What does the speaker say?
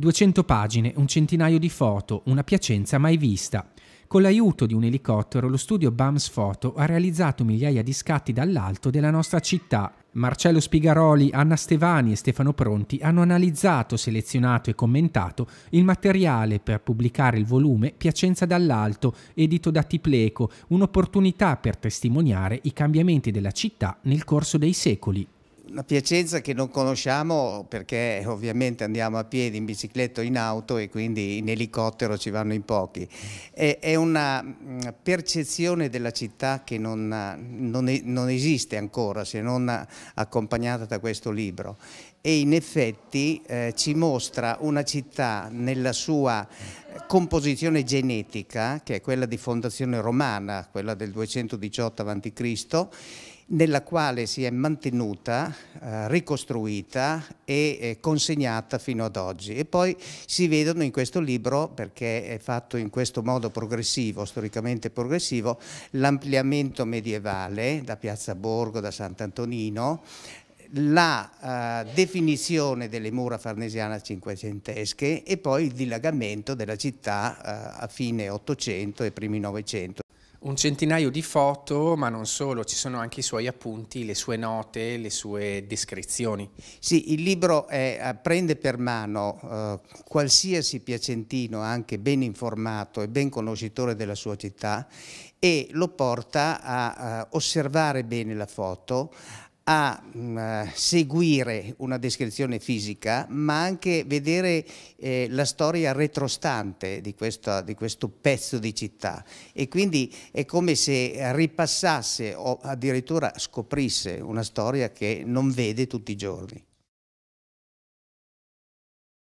200 pagine, un centinaio di foto, una Piacenza mai vista. Con l'aiuto di un elicottero, lo studio BAMS Photo ha realizzato migliaia di scatti dall'alto della nostra città. Marcello Spigaroli, Anna Stevani e Stefano Pronti hanno analizzato, selezionato e commentato il materiale per pubblicare il volume Piacenza dall'alto, edito da Tipleco, un'opportunità per testimoniare i cambiamenti della città nel corso dei secoli. La Piacenza che non conosciamo perché ovviamente andiamo a piedi, in bicicletta o in auto e quindi in elicottero ci vanno in pochi. È, una mm, percezione della città che non, non, non esiste ancora se non accompagnata da questo libro e in effetti eh, ci mostra una città nella sua composizione genetica, che è quella di fondazione romana, quella del 218 a.C., nella quale si è mantenuta, eh, ricostruita e eh, consegnata fino ad oggi. E poi si vedono in questo libro, perché è fatto in questo modo progressivo, storicamente progressivo, l'ampliamento medievale da Piazza Borgo, da Sant'Antonino, la uh, definizione delle mura farnesiane cinquecentesche e poi il dilagamento della città uh, a fine 800 e primi 900. Un centinaio di foto, ma non solo, ci sono anche i suoi appunti, le sue note, le sue descrizioni. Sì, il libro è, eh, prende per mano eh, qualsiasi piacentino, anche ben informato e ben conoscitore della sua città, e lo porta a, a osservare bene la foto, a mm, seguire una descrizione fisica, ma anche vedere eh, la storia retrostante di, questa, di, questo pezzo di città. E quindi è come se ripassasse o addirittura scoprisse una storia che non vede tutti i giorni.